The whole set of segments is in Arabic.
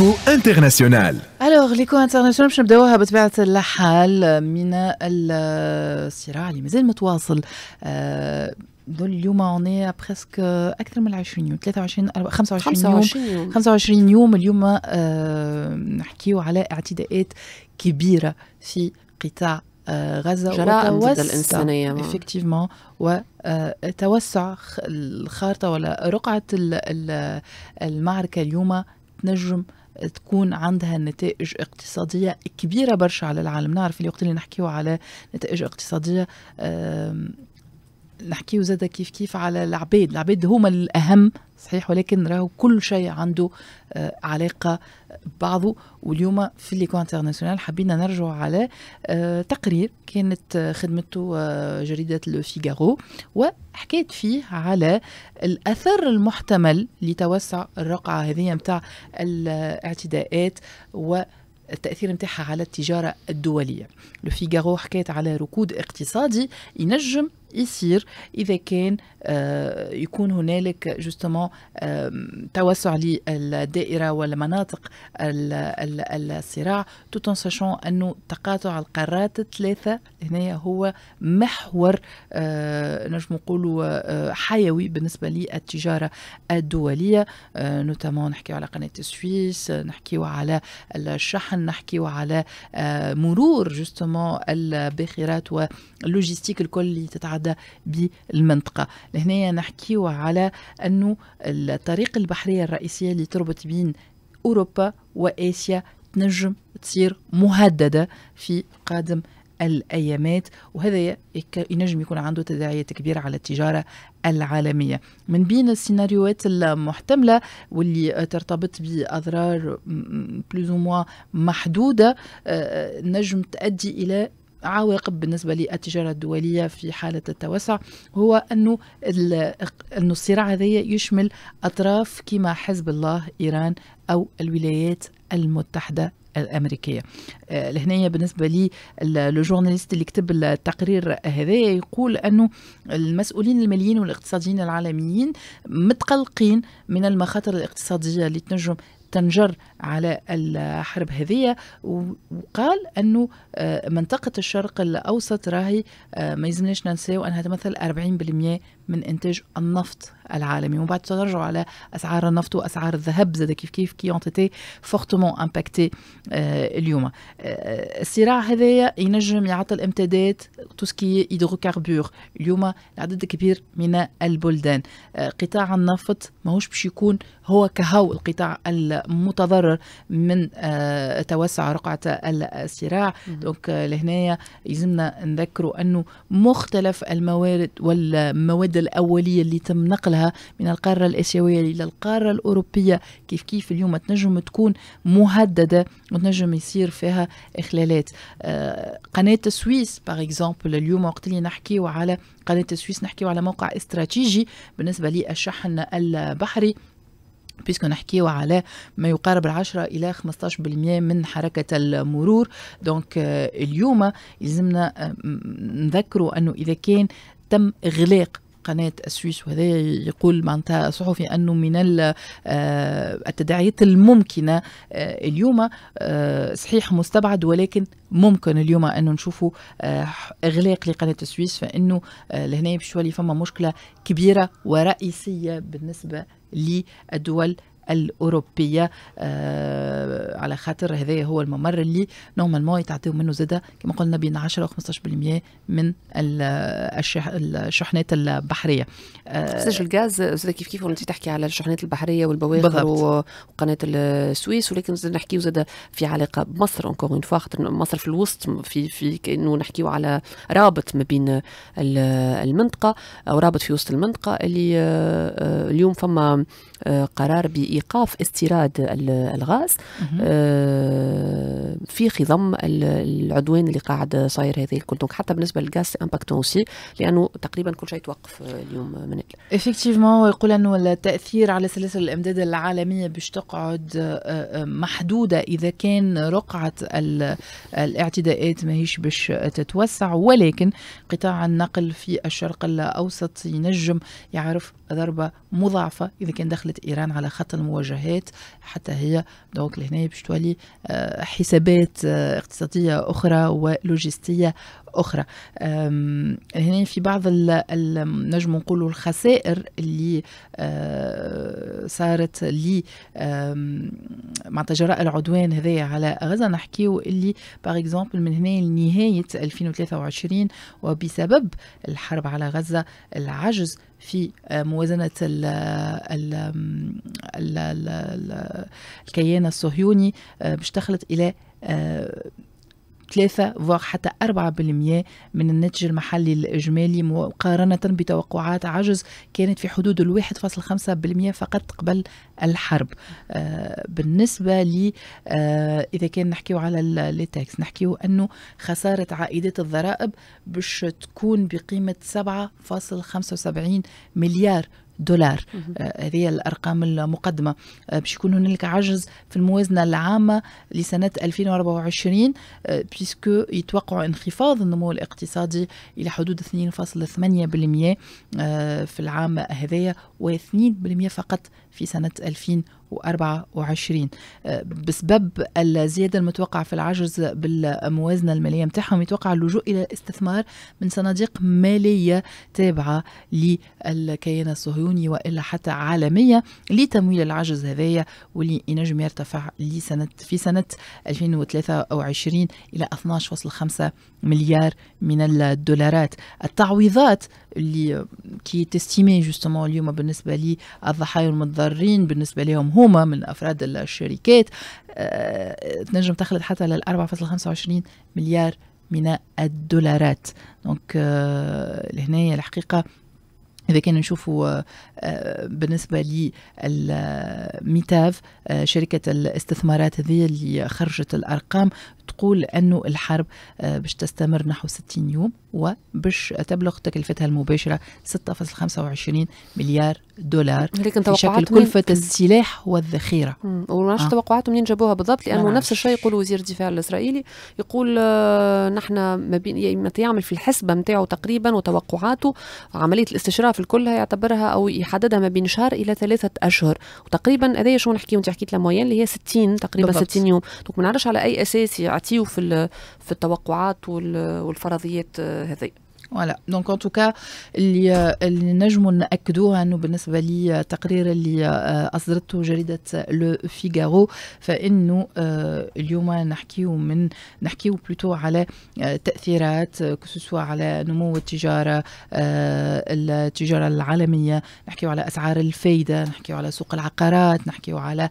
ليكو انترناسيونال الوغ ليكو انترناسيونال باش نبداوها بطبيعه الحال من الصراع اللي مازال متواصل دول آه، اليوم اوني بريسك اكثر من 20 يوم 23 25, 25 يوم 25 يوم اليوم آه، نحكيو على اعتداءات كبيره في قطاع آه، غزه جرائم الانسانيه افكتيفمون وتوسع الخارطه ولا رقعه المعركه اليوم تنجم تكون عندها نتائج اقتصادية كبيرة برشا على العالم نعرف اللي وقت اللي نحكيه على نتائج اقتصادية نحكيو زاد كيف كيف على العباد العباد هما الأهم صحيح ولكن راهو كل شيء عنده آه علاقة بعضه واليوم في ليكو انترناسيونال حبينا نرجع على آه تقرير كانت آه، خدمته آه جريدة لو فيغارو وحكيت فيه على الأثر المحتمل لتوسع الرقعة هذه متاع الاعتداءات و التأثير متاعها على التجارة الدولية لو فيغارو حكيت على ركود اقتصادي ينجم يصير اذا كان آه، يكون هنالك جوستومون توسع للدائره والمناطق الصراع توت ساشون انه تقاطع القارات الثلاثه هنا هو محور آه، نجم نقولوا آه، حيوي بالنسبه للتجاره الدوليه نوتامون نحكيو على قناه السويس نحكيو على الشحن نحكيو على مرور جوستومون الباخرات واللوجيستيك الكل اللي تتعدى القاعدة بالمنطقة لهنا نحكيو على أنه الطريق البحرية الرئيسية اللي تربط بين أوروبا وآسيا تنجم تصير مهددة في قادم الايامات وهذا ينجم يكون عنده تداعيات كبيره على التجاره العالميه من بين السيناريوهات المحتمله واللي ترتبط باضرار بلوز محدوده آه، آه، نجم تؤدي الى عواقب بالنسبه للتجاره الدوليه في حاله التوسع هو انه انه الصراع هذا يشمل اطراف كما حزب الله ايران او الولايات المتحده الامريكيه آه، لهنا بالنسبه لي لو جورناليست اللي كتب التقرير هذا يقول انه المسؤولين الماليين والاقتصاديين العالميين متقلقين من المخاطر الاقتصاديه اللي تنجم تنجر على الحرب هذه وقال أنه آه، منطقة الشرق الأوسط راهي آه، ما يلزمناش ننساو أنها تمثل 40% من انتاج النفط العالمي ومن بعد سنرجع على اسعار النفط واسعار الذهب زاد كيف كيف كي تيتي فورتمون امباكتي اليوم آه، الصراع هذايا ينجم يعطل امتدادات توسكي هيدروكاربور اليوم العدد كبير من البلدان آه، قطاع النفط ماهوش باش يكون هو كهو القطاع المتضرر من آه، توسع رقعة الصراع دونك لهنايا يلزمنا نذكروا انه مختلف الموارد والمواد الأولية اللي تم نقلها من القارة الآسيوية إلى القارة الأوروبية كيف كيف اليوم تنجم تكون مهددة وتنجم يصير فيها إخلالات آه، قناة السويس باغ اكزومبل اليوم وقت اللي نحكيو على قناة السويس نحكيو على موقع استراتيجي بالنسبة للشحن البحري بيسكو نحكيو على ما يقارب العشرة إلى 15% من حركة المرور دونك آه، اليوم يلزمنا آه، نذكروا أنه إذا كان تم إغلاق قناه السويس وهذا يقول معناتها صحفي انه من آه، التداعيات الممكنه آه، اليوم آه، صحيح مستبعد ولكن ممكن اليوم انه نشوفوا اغلاق لقناه السويس فانه لهنا بشوالي فما مشكله كبيره ورئيسيه بالنسبه للدول الاوروبيه آه على خاطر هذا هو الممر اللي نورمالمون يتعطيه منه زاده كما قلنا بين 10 و 15% من الشحنات البحريه آه الغاز زادة كيف كيف انت تحكي على الشحنات البحريه والبواخر وقناه السويس ولكن زاد نحكيو زاد في علاقه بمصر اونكور اون فوا خاطر مصر في الوسط في في كانه نحكيو على رابط ما بين المنطقه او رابط في وسط المنطقه اللي آه، آه، اليوم فما آه، قرار بإ بايقاف استيراد الغاز آه، في خضم العدوان اللي قاعد صاير هذا الكل دونك حتى بالنسبه للغاز امباكتون سي لانه تقريبا كل شيء توقف اليوم من افكتيفمون هو يقول انه التاثير على سلاسل الامداد العالميه باش تقعد آه، آه، محدوده اذا كان رقعه الاعتداءات ماهيش باش تتوسع ولكن قطاع النقل في الشرق الاوسط ينجم يعرف ضربه مضاعفه اذا كان دخلت ايران على خط مواجهات حتى هي دونك لهنا باش تولي آه، حسابات آه، اقتصاديه اخرى ولوجستيه اخرى هنا في بعض نجم نقولوا الخسائر اللي آه، صارت لي مع جراء العدوان هذايا على غزه نحكيو اللي باغ اكزومبل من هنا لنهايه 2023 وبسبب الحرب على غزه العجز في آه، موازنة الكيان الصهيوني اشتغلت آه، دخلت إلى آه، 3 فوغ حتى 4% من الناتج المحلي الإجمالي مقارنة بتوقعات عجز كانت في حدود ال 1.5% فقط قبل الحرب آه، بالنسبة ل آه، إذا كان نحكيو على التاكس نحكيو أنه خسارة عائدات الضرائب باش تكون بقيمة 7.75 مليار دولار آه، هذه الأرقام المقدمة آه، باش يكون هنالك عجز في الموازنة العامة لسنة 2024 آه، بيسكو يتوقع انخفاض النمو الاقتصادي إلى حدود 2.8% في العام هذايا و2% فقط في سنة 2024 2024 آه، بسبب الزيادة المتوقعة في العجز بالموازنة المالية متاعهم يتوقع اللجوء إلى استثمار من صناديق مالية تابعة للكيان الصهيوني وإلا حتى عالمية لتمويل العجز هذايا واللي ينجم يرتفع لسنة في سنة 2023 إلى 12.5 مليار من الدولارات التعويضات اللي كي تستيمي جوستومون اليوم بالنسبة للضحايا المتضررين بالنسبة لهم هما من افراد الشركات آه، تنجم تخلد حتى لل 4.25 مليار من الدولارات دونك آه، لهنا الحقيقه اذا كان نشوفوا آه، بالنسبه للميتاف شركه الاستثمارات هذه اللي خرجت الارقام تقول أنه الحرب آه، باش تستمر نحو 60 يوم وباش تبلغ تكلفتها المباشرة 6.25 مليار دولار لكن في شكل كلفة السلاح والذخيرة ونعرفش آه. توقعات منين جابوها بالضبط لأنه نفس الشيء يقول وزير الدفاع الإسرائيلي يقول آه، نحن ما بين يعني يعمل في الحسبة نتاعو تقريبا وتوقعاته عملية الاستشراف الكلها يعتبرها أو يحددها ما بين شهر إلى ثلاثة أشهر وتقريبا هذايا شو نحكي وأنت حكيت لموين اللي هي 60 تقريبا بالضبط. 60 يوم دونك ما نعرفش على أي أساس اعطيه في في التوقعات والفرضيات هذه فوالا دونك ان توكا اللي آه، اللي نجموا ناكدوها انه بالنسبه للتقرير آه، اللي آه، اصدرته جريده لو فيغارو فانه اليوم نحكيو من نحكيو بلوتو على تاثيرات كسوسوا على نمو التجاره التجاره العالميه نحكيو على اسعار الفايده نحكيو على سوق العقارات نحكيو على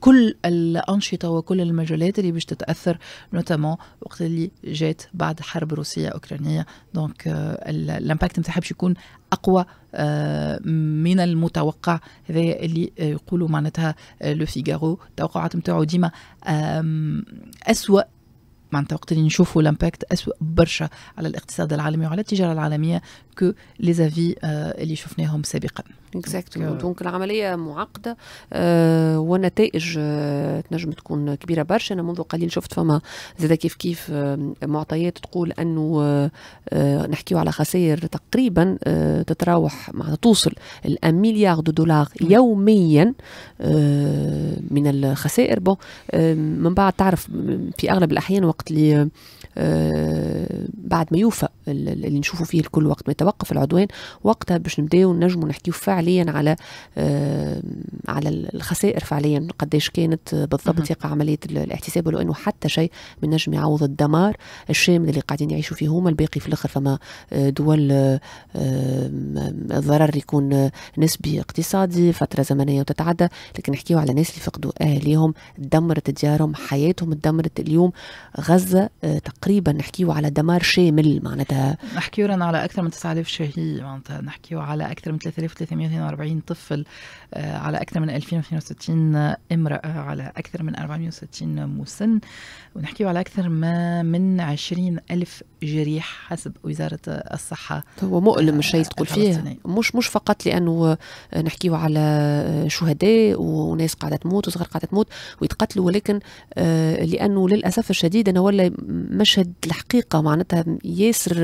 كل الانشطه وكل المجالات اللي باش تتاثر نوتامون وقت اللي جات بعد حرب روسيه اوكرانيه دونك الامباكت نتاعها باش يكون اقوى آه، من المتوقع هذا اللي يقولوا معناتها آه، لو فيغارو التوقعات نتاعو ديما اسوء معناتها وقت اللي نشوفوا الامباكت اسوء برشا على الاقتصاد العالمي وعلى التجاره العالميه كو لي آه، اللي شفناهم سابقا اكزاكتومون دونك العمليه معقده آه ونتائج آه تنجم تكون كبيره برشا انا منذ قليل شفت فما زاد كيف كيف آه معطيات تقول انه آه نحكيو على خسائر تقريبا آه تتراوح معناتها توصل الان مليار دو دولار يوميا آه من الخسائر بون آه من بعد تعرف في اغلب الاحيان وقت اللي آه بعد ما يوفى اللي نشوفوا فيه الكل وقت ما يتوقف العدوان وقتها باش نبداو نجموا نحكيو فعليا على على الخسائر فعليا قداش كانت بالضبط يقع عمليه الاحتساب ولو انه حتى شيء من نجم يعوض الدمار الشامل اللي قاعدين يعيشوا فيه هما الباقي في الاخر فما آه، دول الضرر يكون نسبي اقتصادي فتره زمنيه وتتعدى لكن نحكيو على ناس اللي فقدوا اهليهم دمرت ديارهم حياتهم دمرت اليوم غزه آه، تقريبا نحكيو على دمار شامل معناتها معناتها نحكيو على اكثر من 9000 شهيد معناتها نحكيو على اكثر من 3342 طفل آه، على اكثر من 2062 امراه على اكثر من 460 مسن ونحكيو على اكثر ما من 20000 جريح حسب وزاره الصحه هو مؤلم الشيء آه، تقول فيه مش مش فقط لانه آه، نحكيو على شهداء وناس قاعده تموت وصغار قاعده تموت ويتقتلوا ولكن لانه للاسف الشديد انا ولا مشهد الحقيقه معناتها ياسر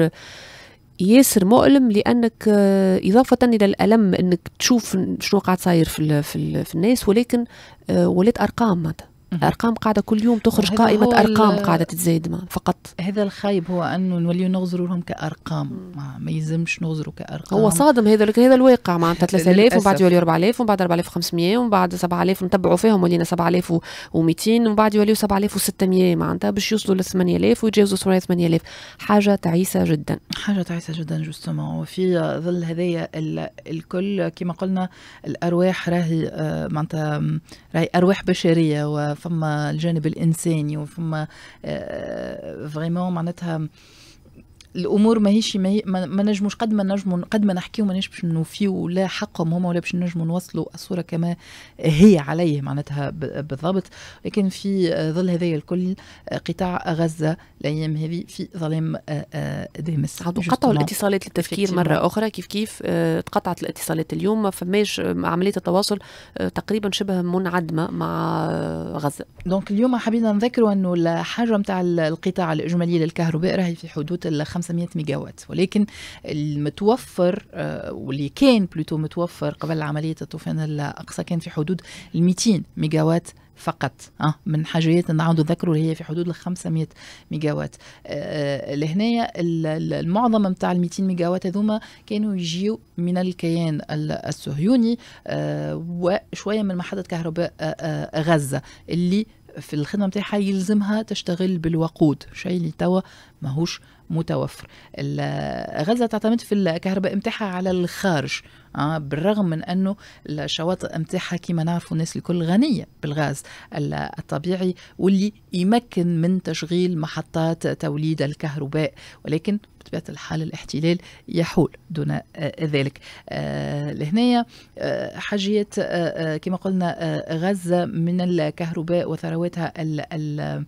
ياسر مؤلم لانك آه، اضافه الى الالم انك تشوف شنو قاعد صاير في, في, في الناس ولكن آه، ولات ارقام معناتها ارقام قاعده كل يوم تخرج قائمه ارقام قاعده تتزايد فقط هذا الخايب هو انه نوليو نغزروا لهم كارقام ما, ما يلزمش نغزروا كارقام هو صادم هذا هذا الواقع معناتها 3000 ومن بعد يولي 4000 ومن بعد 4500 ومن بعد 7000 نتبعوا فيهم ولينا 7200 ومن بعد يوليو 7600 معناتها باش يوصلوا ل 8000 ويتجاوزوا 8000 حاجه تعيسه جدا حاجه تعيسه جدا جوستومون وفي ظل هذايا الكل كما قلنا الارواح راهي آه، معناتها راهي ارواح بشريه فما الجانب الانساني وفما آه، آه، فريمون معناتها الامور ماهيش ما, ما نجموش قد ما نجموا قد ما نحكيو ماناش باش نوفيو لا حقهم هما ولا باش نجموا نوصلوا الصوره كما هي عليه معناتها بالضبط لكن في آه، ظل هذايا الكل آه، قطاع غزه الايام هذه في ظلام دامس آه، قطعوا الاتصالات للتفكير مره اخرى كيف كيف تقطعت الاتصالات اليوم ما فماش عمليه التواصل تقريبا شبه منعدمه مع غزه دونك اليوم حبينا نذكروا انه الحاجه نتاع القطاع الاجمالي للكهرباء راهي في حدود ال 500 ميجا وات ولكن المتوفر آه، واللي كان بلوتو متوفر قبل عمليه الطوفان الاقصى كان في حدود ال 200 ميجا وات فقط أه من حاجات نعاود نذكروا هي في حدود آه، ال 500 ميجا وات لهنايا المعظم نتاع ال 200 ميجا وات هذوما كانوا يجيو من الكيان الصهيوني آه، وشويه من محطه كهرباء غزه اللي في الخدمه نتاعها يلزمها تشتغل بالوقود شيء اللي توا ماهوش متوفر غزة تعتمد في الكهرباء امتاعها على الخارج آه بالرغم من أنه الشواطئ امتاعها كما نعرفوا الناس الكل غنية بالغاز الطبيعي واللي يمكن من تشغيل محطات توليد الكهرباء ولكن بطبيعة الحال الاحتلال يحول دون آه، ذلك آه لهنا آه حاجية آه،, آه كما قلنا آه، غزة من الكهرباء وثرواتها ال ال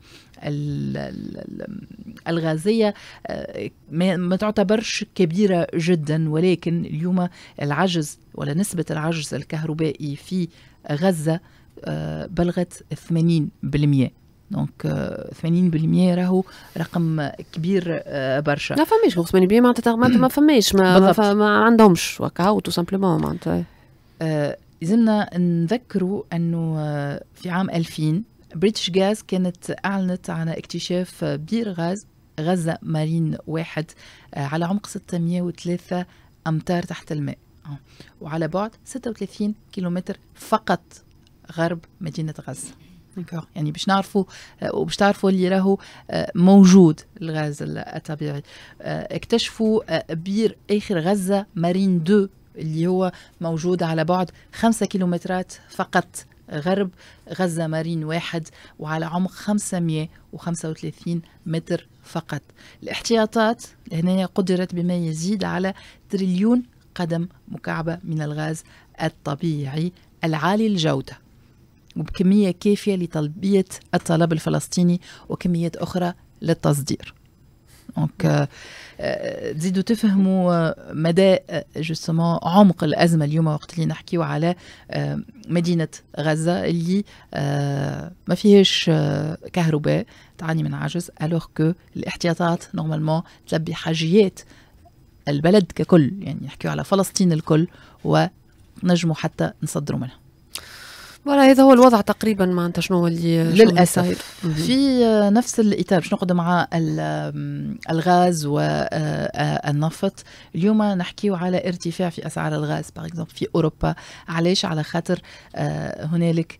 الغازية آه، ما تعتبرش كبيرة جدا ولكن اليوم العجز ولا نسبة العجز الكهربائي في غزة آه، بلغت 80% دونك 80% راهو رقم كبير آه، برشا ما فماش 80% معناتها ما فماش ما, ما عندهمش وكاو تو سامبلومون معناتها لازمنا نذكروا انه في عام 2000 بريتش غاز كانت اعلنت عن اكتشاف بير غاز غزة مارين واحد آه، على عمق 603 أمتار تحت الماء آه. وعلى بعد 36 كيلومتر فقط غرب مدينة غزة يعني باش نعرفوا آه، وباش تعرفوا اللي راهو موجود الغاز الطبيعي اكتشفوا بير اخر غزه مارين 2 اللي هو موجود على بعد 5 كيلومترات فقط غرب غزة مارين واحد وعلى عمق 535 متر فقط الاحتياطات هنا قدرت بما يزيد على تريليون قدم مكعبة من الغاز الطبيعي العالي الجودة وبكمية كافية لتلبية الطلب الفلسطيني وكمية أخرى للتصدير دونك تزيدوا euh, euh, تفهموا آه، مدى جوستومون آه، عمق الازمه اليوم وقت اللي نحكيو على آه، مدينه غزه اللي ما فيهاش كهرباء تعاني من عجز الوغ كو الاحتياطات نورمالمون تلبي حاجيات البلد ككل يعني نحكيو على فلسطين الكل ونجموا حتى نصدروا منها ولا هذا هو الوضع تقريبا ما انت شنو اللي للاسف في آه، نفس الاطار باش نقعدوا مع الغاز والنفط آه، آه، اليوم نحكيو على ارتفاع في اسعار الغاز باغ في اوروبا علاش على خاطر هنالك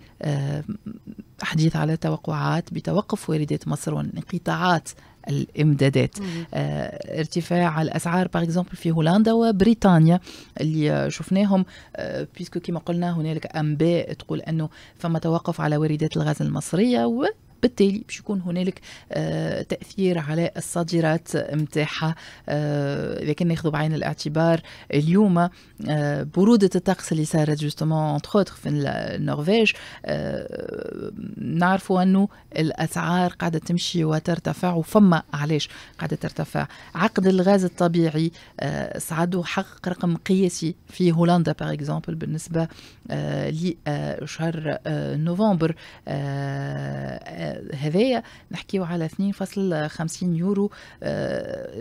حديث على توقعات بتوقف واردات مصر وانقطاعات الامدادات آه ارتفاع الاسعار باغ اكزومبل في هولندا وبريطانيا اللي شفناهم آه بيسكو كما قلنا هنالك انباء تقول انه فما توقف على واردات الغاز المصريه و بالتالي باش يكون هنالك آه، تاثير على الصادرات نتاعها آه، اذا كان ناخذ بعين الاعتبار اليوم آه، بروده الطقس اللي صارت جوستومون انتر في النرويج نعرفوا انه الاسعار قاعده تمشي وترتفع وفما علاش قاعده ترتفع عقد الغاز الطبيعي صعد وحقق رقم قياسي في هولندا باغ اكزومبل بالنسبه لشهر نوفمبر هذايا نحكيو على 2.50 يورو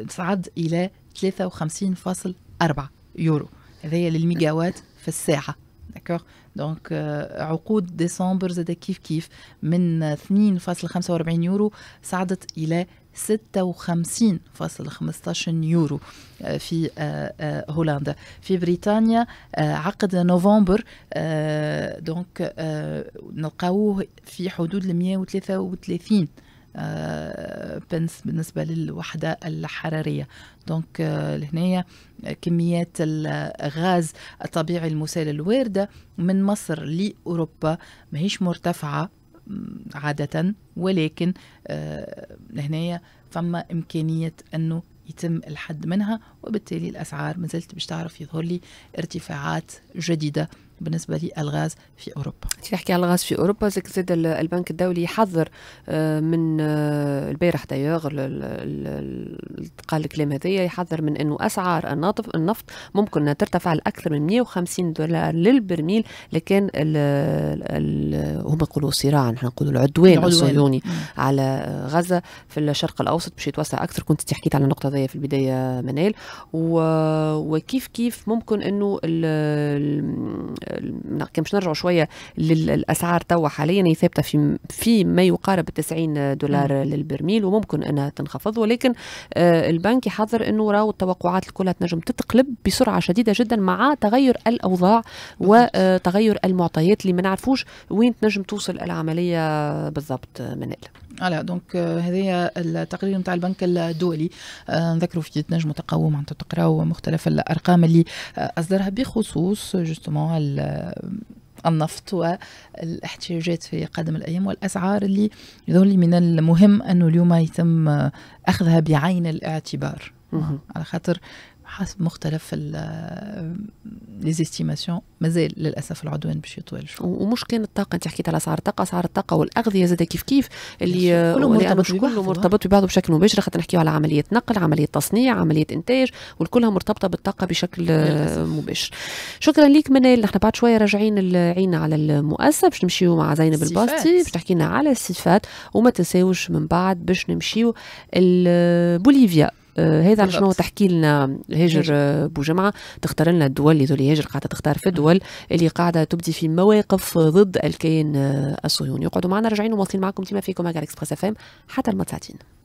تصعد آه، الى 53.4 يورو هذايا للميجاوات في الساعه داكوغ دونك euh, عقود ديسمبر زاد كيف كيف من 2.45 يورو صعدت الى 56.15 يورو آه، في آه، آه، هولندا في بريطانيا عقد نوفمبر دونك نلقاوه في حدود ال 133 آه، بنس بالنسبة للوحدة الحرارية دونك آه، هنايا آه، كميات الغاز الطبيعي المسال الواردة من مصر لأوروبا ماهيش مرتفعة عادة ولكن هنايا فما إمكانية أنه يتم الحد منها وبالتالي الأسعار ما زلت باش تعرف يظهر لي ارتفاعات جديدة بالنسبه للغاز في اوروبا. تحكي على الغاز في اوروبا زاد البنك الدولي يحذر آه، من آه، البارح دايوغ قال الكلام هذايا يحذر من انه اسعار الناطف النفط ممكن ترتفع لاكثر من 150 دولار للبرميل لكن الـ الـ هما يقولوا صراع نحن نقولوا العدوان, الصهيوني على غزه في الشرق الاوسط باش يتوسع اكثر كنت تحكيت على النقطه هذيا في البدايه منال وكيف كيف ممكن انه كان باش نرجعوا شويه للاسعار توا حاليا هي ثابته في في ما يقارب 90 دولار مم. للبرميل وممكن انها تنخفض ولكن آه، البنك يحذر انه راهو التوقعات كلها تنجم تتقلب بسرعه شديده جدا مع تغير الاوضاع وتغير آه، المعطيات اللي ما نعرفوش وين تنجم توصل العمليه بالضبط منال على دونك هذايا التقرير نتاع البنك الدولي آه، نذكروا في نجم تقوى معناتها تقراو مختلف الارقام اللي آه، اصدرها بخصوص جوستومون النفط والاحتياجات في قادم الايام والاسعار اللي يظهر لي من المهم انه اليوم يتم اخذها بعين الاعتبار على خاطر حسب مختلف ليزيستيماسيون مازال للاسف العدوان باش يطول شوي ومش كان الطاقه انت حكيت على اسعار الطاقه اسعار الطاقه والاغذيه زاد كيف كيف اللي كله مرتبط ببعضه, مرتبط ببعضه بشكل مباشر خاطر نحكيو على عمليه نقل عمليه تصنيع عمليه انتاج والكلها مرتبطه بالطاقه بشكل مباشر شكرا لك منال نحن بعد شويه راجعين العين على المؤسسه باش نمشيو مع زينب الباستي باش تحكي لنا على الصفات وما تنساوش من بعد باش نمشيو لبوليفيا آه، هذا شنو تحكي لنا هاجر آه، بوجمعه تختار لنا الدول اللي ذولي هاجر قاعده تختار في الدول اللي قاعده تبدي في مواقف ضد الكيان آه، الصهيوني يقعدوا معنا راجعين ومواصلين معكم ديما فيكم هكا اكسبريس اف ام حتى المتساتين